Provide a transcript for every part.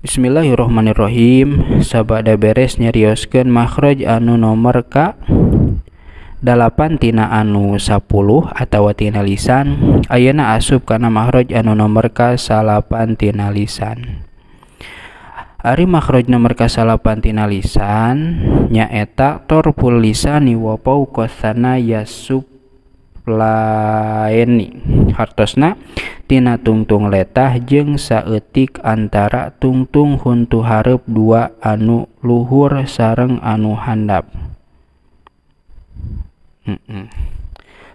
Bismillahirrohmanirrohim sabada beres nyeriosken makhraj anu nomor K 8 tina anu 10 atau tina lisan asup karena makhraj anu nomor K 8 tina lisan Ari makhraj nomor kasalapan tina lisan nyaeta torful lisani wapau kosana yasup laeni hartosna tina tungtung letah jeung saeutik antara tungtung huntu harup dua anu luhur sareng anu handap mm -mm.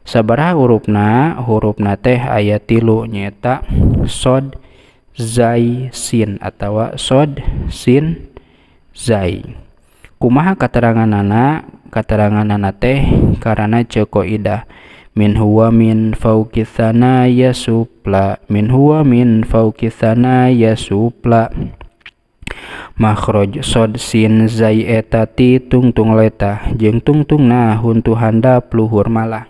sabaraha hurufna hurufna teh aya tilu nyeta sod zai sin atau sod sin zai kumaha kateranganana kateranganana teh karena cekoidah idah min huwa min fauqi ya supla min huwa min fauqi ya supla makhraj sod sin zai etati ti tungtung leta jeng tung na huntu handa pluhur malah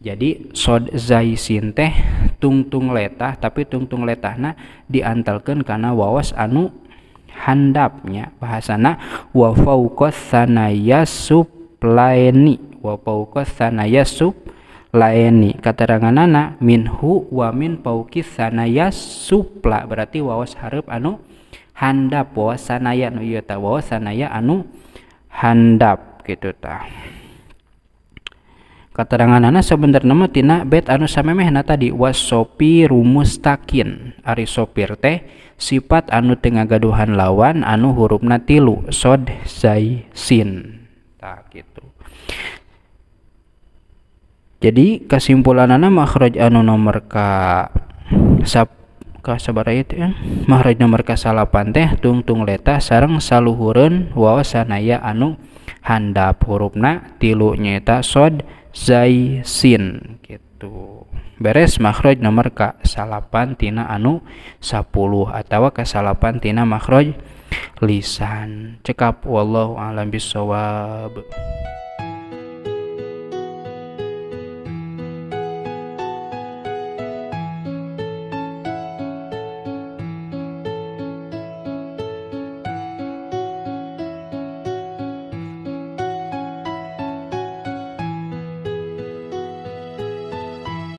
jadi sod zai sin teh tungtung leta tapi tungtung na diantalkan karena wawas anu handapnya bahasana wa fauqas ya suplaini pau pauka sanaya sub laeni anak minhu wa min pauki sanaya lah. berarti wawas harap anu handap wawas sanaya nu iya tah wawas sanaya anu handap gitu Keterangan anak sebentar nama tina bet anu na tadi wasopi rumus takin ari sopir teh sifat anu tengah gaduhan lawan anu hurufna tilu sod zai sin tak gitu jadi kesimpulan anak makhraj anu nomor ka sab ka sabar itu ya makhraj nomor ka salapan teh tungtung leta sarang saluhuren wawasanaya anu handap hurufna tilu nyeta sod zai sin gitu beres makhraj nomor ka salapan tina anu 10 atau ka salapan tina makhraj lisan cekap wallahu alam bisawab